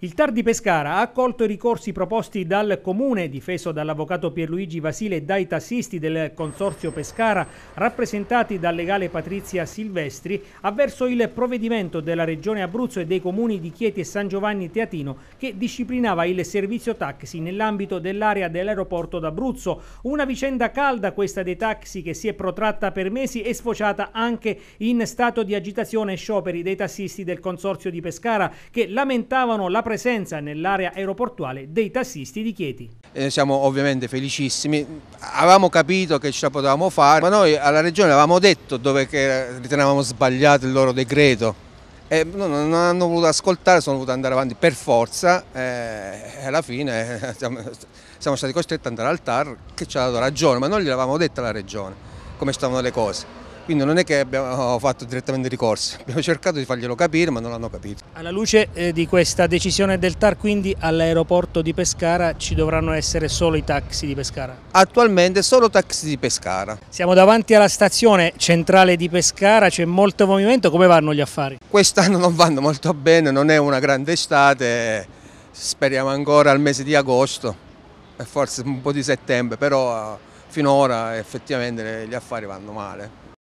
Il TAR di Pescara ha accolto i ricorsi proposti dal Comune, difeso dall'avvocato Pierluigi Vasile e dai tassisti del Consorzio Pescara, rappresentati dal legale Patrizia Silvestri, avverso il provvedimento della Regione Abruzzo e dei comuni di Chieti e San Giovanni Teatino che disciplinava il servizio taxi nell'ambito dell'area dell'aeroporto d'Abruzzo. Una vicenda calda questa dei taxi che si è protratta per mesi e sfociata anche in stato di agitazione e scioperi dei tassisti del Consorzio di Pescara che lamentavano la presenza nell'area aeroportuale dei tassisti di Chieti. Eh, siamo ovviamente felicissimi, avevamo capito che ce la potevamo fare, ma noi alla regione avevamo detto dove ritenevamo sbagliato il loro decreto. E non, hanno voluto ascoltare, sono voluto andare avanti per forza eh, e alla fine eh, siamo, stati costretti ad andare al TAR che ci ha dato ragione, ma noi gliel'avevamo detto alla regione come stavano le cose. Quindi non è che abbiamo fatto direttamente ricorso, abbiamo cercato di farglielo capire ma non l'hanno capito. Alla luce eh, di questa decisione del TAR quindi all'aeroporto di Pescara ci dovranno essere solo i taxi di Pescara? Attualmente solo taxi di Pescara. Siamo davanti alla stazione centrale di Pescara, c'è molto movimento, come vanno gli affari? Quest'anno non vanno molto bene, non è una grande estate, speriamo ancora al mese di agosto e forse un po' di settembre, però eh, finora effettivamente gli affari vanno male.